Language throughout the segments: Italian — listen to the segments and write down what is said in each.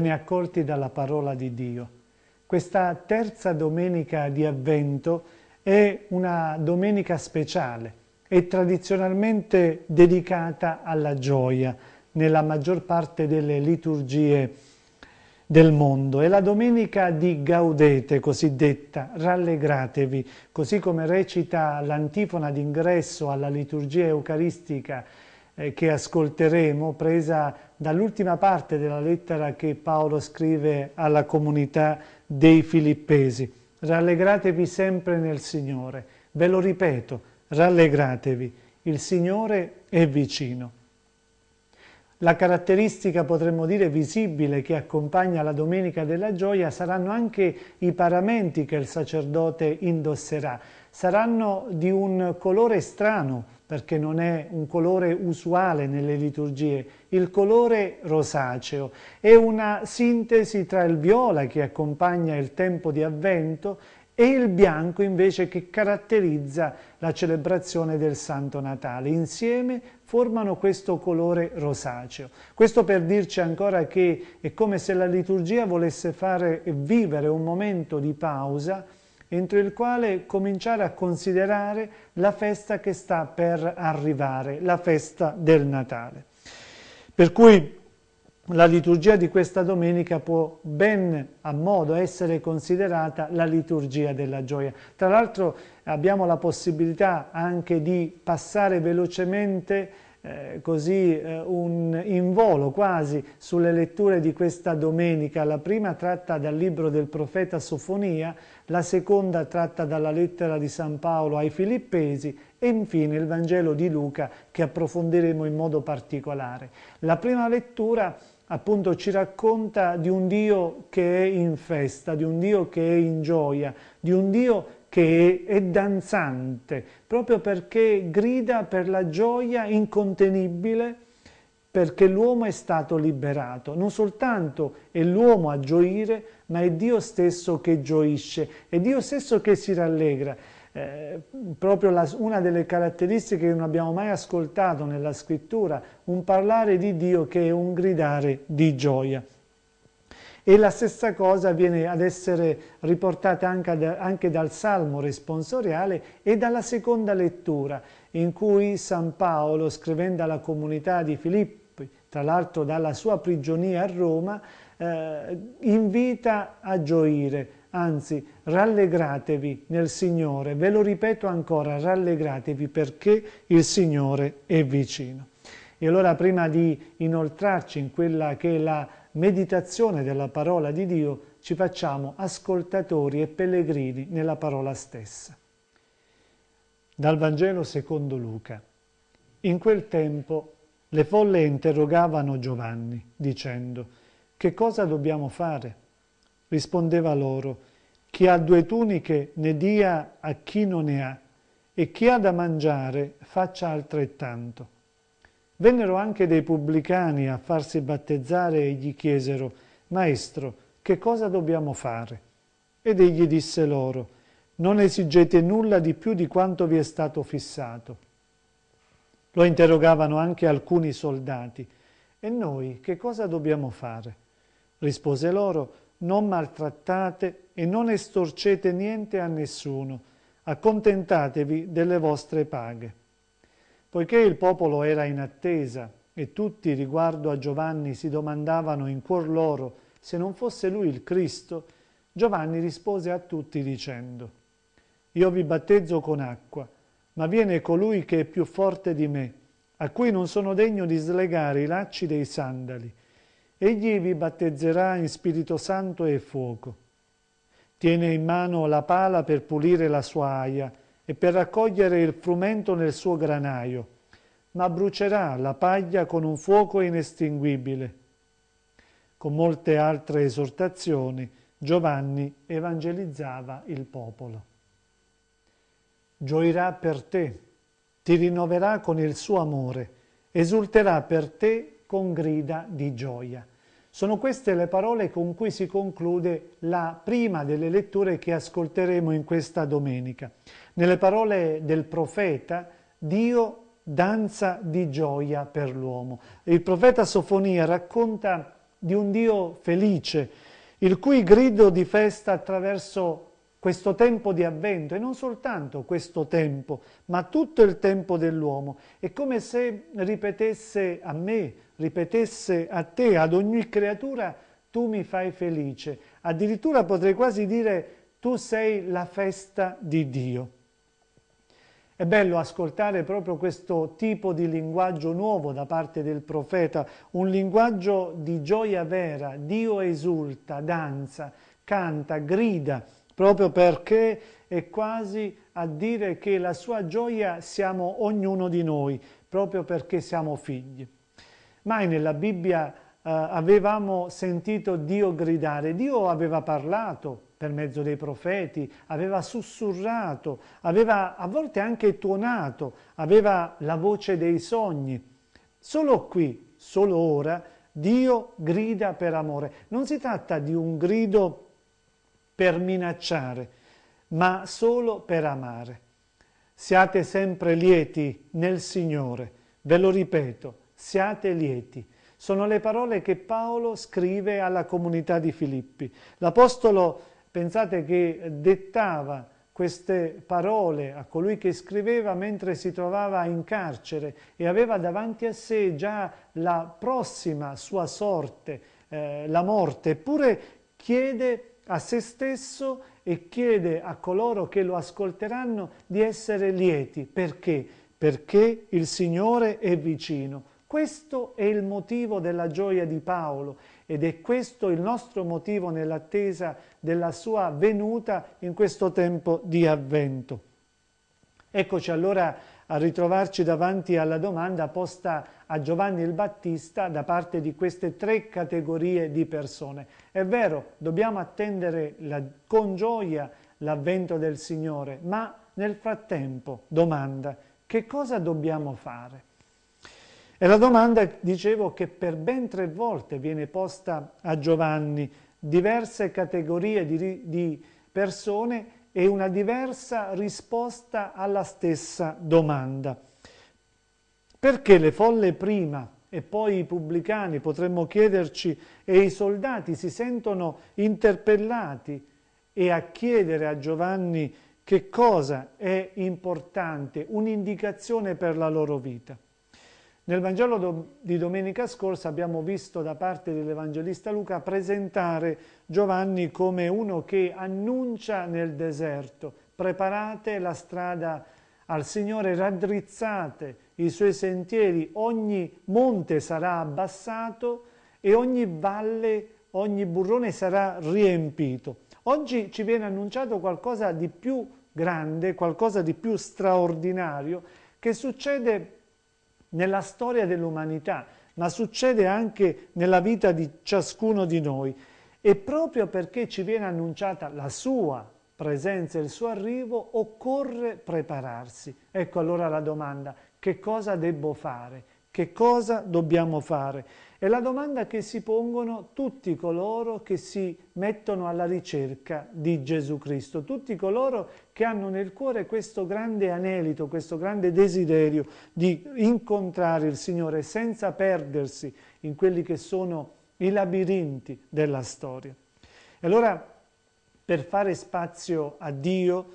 ve ne dalla parola di Dio. Questa terza domenica di Avvento è una domenica speciale, è tradizionalmente dedicata alla gioia nella maggior parte delle liturgie del mondo. È la domenica di Gaudete, cosiddetta, rallegratevi, così come recita l'antifona d'ingresso alla liturgia eucaristica eh, che ascolteremo, presa dall'ultima parte della lettera che Paolo scrive alla comunità dei Filippesi. Rallegratevi sempre nel Signore. Ve lo ripeto, rallegratevi, il Signore è vicino. La caratteristica, potremmo dire, visibile che accompagna la Domenica della Gioia saranno anche i paramenti che il sacerdote indosserà. Saranno di un colore strano, perché non è un colore usuale nelle liturgie, il colore rosaceo. È una sintesi tra il viola che accompagna il tempo di avvento e il bianco invece che caratterizza la celebrazione del Santo Natale. Insieme formano questo colore rosaceo. Questo per dirci ancora che è come se la liturgia volesse fare vivere un momento di pausa entro il quale cominciare a considerare la festa che sta per arrivare, la festa del Natale. Per cui la liturgia di questa domenica può ben a modo essere considerata la liturgia della gioia. Tra l'altro abbiamo la possibilità anche di passare velocemente eh, così eh, un involo quasi sulle letture di questa domenica. La prima tratta dal libro del profeta Sofonia, la seconda tratta dalla lettera di San Paolo ai Filippesi e infine il Vangelo di Luca che approfondiremo in modo particolare. La prima lettura appunto ci racconta di un Dio che è in festa, di un Dio che è in gioia, di un Dio che è danzante, proprio perché grida per la gioia incontenibile perché l'uomo è stato liberato. Non soltanto è l'uomo a gioire, ma è Dio stesso che gioisce, è Dio stesso che si rallegra. Eh, proprio la, una delle caratteristiche che non abbiamo mai ascoltato nella scrittura, un parlare di Dio che è un gridare di gioia. E la stessa cosa viene ad essere riportata anche, da, anche dal Salmo responsoriale e dalla seconda lettura, in cui San Paolo, scrivendo alla comunità di Filippi, tra l'altro dalla sua prigionia a Roma, eh, invita a gioire, anzi rallegratevi nel Signore, ve lo ripeto ancora, rallegratevi perché il Signore è vicino. E allora prima di inoltrarci in quella che è la meditazione della parola di Dio ci facciamo ascoltatori e pellegrini nella parola stessa. Dal Vangelo secondo Luca. In quel tempo le folle interrogavano Giovanni, dicendo, che cosa dobbiamo fare? Rispondeva loro, chi ha due tuniche ne dia a chi non ne ha, e chi ha da mangiare faccia altrettanto. Vennero anche dei pubblicani a farsi battezzare e gli chiesero, Maestro, che cosa dobbiamo fare? Ed egli disse loro, Non esigete nulla di più di quanto vi è stato fissato. Lo interrogavano anche alcuni soldati, E noi che cosa dobbiamo fare? Rispose loro, Non maltrattate e non estorcete niente a nessuno, accontentatevi delle vostre paghe. Poiché il popolo era in attesa e tutti riguardo a Giovanni si domandavano in cuor loro se non fosse lui il Cristo, Giovanni rispose a tutti dicendo «Io vi battezzo con acqua, ma viene colui che è più forte di me, a cui non sono degno di slegare i lacci dei sandali. Egli vi battezzerà in Spirito Santo e fuoco. Tiene in mano la pala per pulire la sua aia e per raccogliere il frumento nel suo granaio, ma brucerà la paglia con un fuoco inestinguibile. Con molte altre esortazioni Giovanni evangelizzava il popolo. Gioirà per te, ti rinnoverà con il suo amore, esulterà per te con grida di gioia. Sono queste le parole con cui si conclude la prima delle letture che ascolteremo in questa domenica. Nelle parole del profeta, Dio danza di gioia per l'uomo. Il profeta Sofonia racconta di un Dio felice, il cui grido di festa attraverso questo tempo di avvento e non soltanto questo tempo, ma tutto il tempo dell'uomo. È come se ripetesse a me, ripetesse a te, ad ogni creatura, tu mi fai felice. Addirittura potrei quasi dire tu sei la festa di Dio. È bello ascoltare proprio questo tipo di linguaggio nuovo da parte del profeta, un linguaggio di gioia vera, Dio esulta, danza, canta, grida, proprio perché è quasi a dire che la sua gioia siamo ognuno di noi, proprio perché siamo figli. Mai nella Bibbia eh, avevamo sentito Dio gridare, Dio aveva parlato per mezzo dei profeti, aveva sussurrato, aveva a volte anche tuonato, aveva la voce dei sogni. Solo qui, solo ora, Dio grida per amore. Non si tratta di un grido per minacciare, ma solo per amare. Siate sempre lieti nel Signore, ve lo ripeto, siate lieti. Sono le parole che Paolo scrive alla comunità di Filippi. L'Apostolo, pensate che dettava queste parole a colui che scriveva mentre si trovava in carcere e aveva davanti a sé già la prossima sua sorte, eh, la morte, eppure chiede a se stesso e chiede a coloro che lo ascolteranno di essere lieti. Perché? Perché il Signore è vicino. Questo è il motivo della gioia di Paolo ed è questo il nostro motivo nell'attesa della sua venuta in questo tempo di avvento. Eccoci allora a ritrovarci davanti alla domanda posta a Giovanni il Battista da parte di queste tre categorie di persone. È vero, dobbiamo attendere la, con gioia l'avvento del Signore, ma nel frattempo, domanda, che cosa dobbiamo fare? E la domanda, dicevo, che per ben tre volte viene posta a Giovanni, diverse categorie di, di persone e una diversa risposta alla stessa domanda. Perché le folle prima e poi i pubblicani, potremmo chiederci, e i soldati si sentono interpellati e a chiedere a Giovanni che cosa è importante, un'indicazione per la loro vita. Nel Vangelo do di domenica scorsa abbiamo visto da parte dell'Evangelista Luca presentare Giovanni come uno che annuncia nel deserto, preparate la strada al Signore, raddrizzate i suoi sentieri, ogni monte sarà abbassato e ogni valle, ogni burrone sarà riempito. Oggi ci viene annunciato qualcosa di più grande, qualcosa di più straordinario che succede nella storia dell'umanità, ma succede anche nella vita di ciascuno di noi. E proprio perché ci viene annunciata la sua presenza e il suo arrivo, occorre prepararsi. Ecco allora la domanda, che cosa debbo fare? Che cosa dobbiamo fare? È la domanda che si pongono tutti coloro che si mettono alla ricerca di Gesù Cristo, tutti coloro che hanno nel cuore questo grande anelito, questo grande desiderio di incontrare il Signore senza perdersi in quelli che sono i labirinti della storia. E allora, per fare spazio a Dio,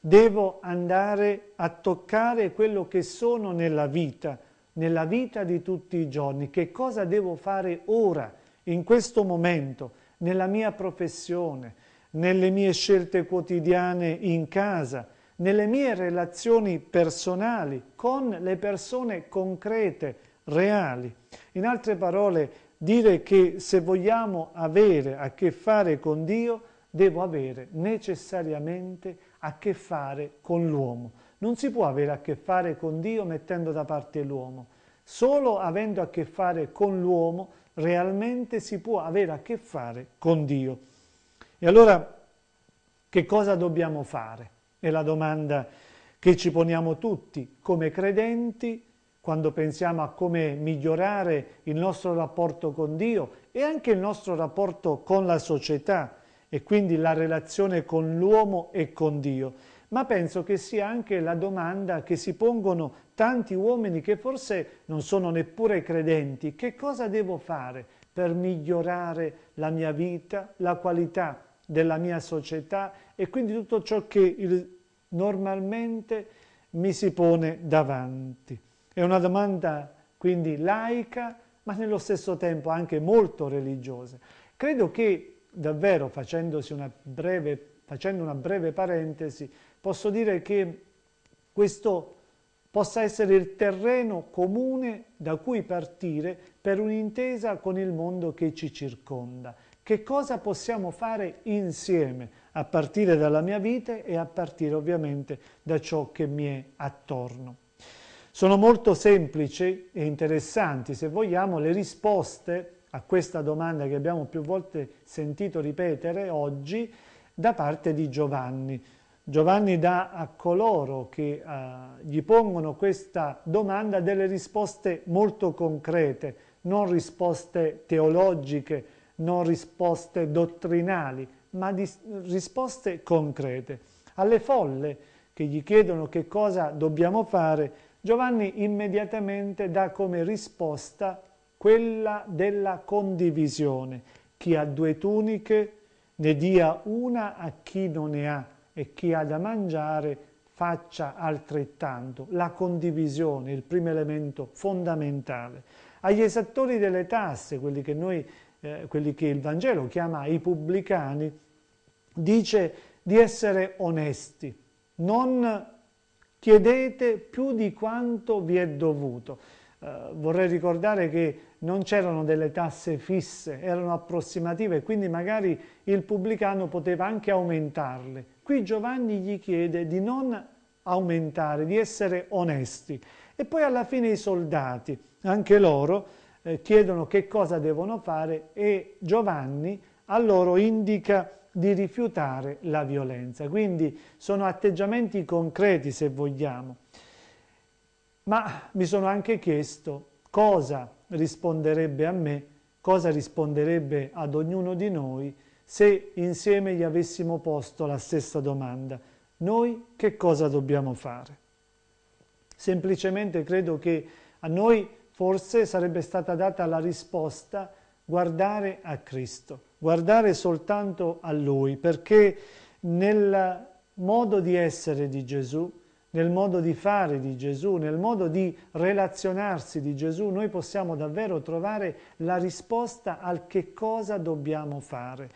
devo andare a toccare quello che sono nella vita, nella vita di tutti i giorni, che cosa devo fare ora, in questo momento, nella mia professione, nelle mie scelte quotidiane in casa, nelle mie relazioni personali con le persone concrete, reali. In altre parole, dire che se vogliamo avere a che fare con Dio, devo avere necessariamente a che fare con l'uomo. Non si può avere a che fare con Dio mettendo da parte l'uomo. Solo avendo a che fare con l'uomo realmente si può avere a che fare con Dio. E allora che cosa dobbiamo fare? È la domanda che ci poniamo tutti come credenti quando pensiamo a come migliorare il nostro rapporto con Dio e anche il nostro rapporto con la società e quindi la relazione con l'uomo e con Dio ma penso che sia anche la domanda che si pongono tanti uomini che forse non sono neppure credenti, che cosa devo fare per migliorare la mia vita, la qualità della mia società e quindi tutto ciò che il, normalmente mi si pone davanti. È una domanda quindi laica, ma nello stesso tempo anche molto religiosa. Credo che davvero una breve, facendo una breve parentesi, posso dire che questo possa essere il terreno comune da cui partire per un'intesa con il mondo che ci circonda. Che cosa possiamo fare insieme a partire dalla mia vita e a partire ovviamente da ciò che mi è attorno. Sono molto semplici e interessanti, se vogliamo, le risposte a questa domanda che abbiamo più volte sentito ripetere oggi da parte di Giovanni. Giovanni dà a coloro che eh, gli pongono questa domanda delle risposte molto concrete, non risposte teologiche, non risposte dottrinali, ma risposte concrete. Alle folle che gli chiedono che cosa dobbiamo fare, Giovanni immediatamente dà come risposta quella della condivisione. Chi ha due tuniche ne dia una a chi non ne ha e chi ha da mangiare faccia altrettanto. La condivisione, il primo elemento fondamentale. Agli esattori delle tasse, quelli che, noi, eh, quelli che il Vangelo chiama i pubblicani, dice di essere onesti, non chiedete più di quanto vi è dovuto. Eh, vorrei ricordare che non c'erano delle tasse fisse, erano approssimative quindi magari il pubblicano poteva anche aumentarle. Qui Giovanni gli chiede di non aumentare, di essere onesti. E poi alla fine i soldati, anche loro, eh, chiedono che cosa devono fare e Giovanni a loro indica di rifiutare la violenza. Quindi sono atteggiamenti concreti, se vogliamo ma mi sono anche chiesto cosa risponderebbe a me, cosa risponderebbe ad ognuno di noi se insieme gli avessimo posto la stessa domanda. Noi che cosa dobbiamo fare? Semplicemente credo che a noi forse sarebbe stata data la risposta guardare a Cristo, guardare soltanto a Lui, perché nel modo di essere di Gesù nel modo di fare di Gesù, nel modo di relazionarsi di Gesù, noi possiamo davvero trovare la risposta al che cosa dobbiamo fare.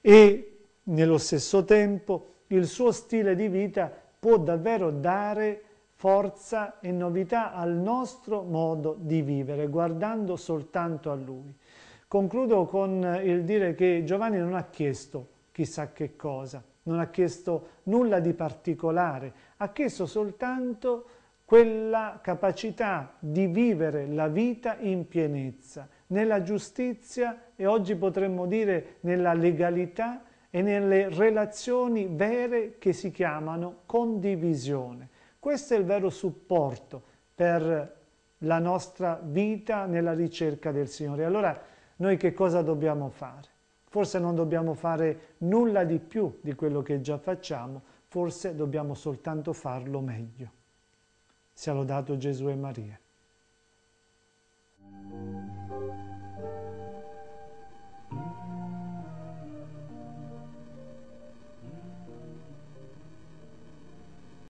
E nello stesso tempo il suo stile di vita può davvero dare forza e novità al nostro modo di vivere, guardando soltanto a Lui. Concludo con il dire che Giovanni non ha chiesto chissà che cosa, non ha chiesto nulla di particolare, ha chiesto soltanto quella capacità di vivere la vita in pienezza, nella giustizia e oggi potremmo dire nella legalità e nelle relazioni vere che si chiamano condivisione. Questo è il vero supporto per la nostra vita nella ricerca del Signore. Allora noi che cosa dobbiamo fare? Forse non dobbiamo fare nulla di più di quello che già facciamo, forse dobbiamo soltanto farlo meglio. Sia lodato Gesù e Maria.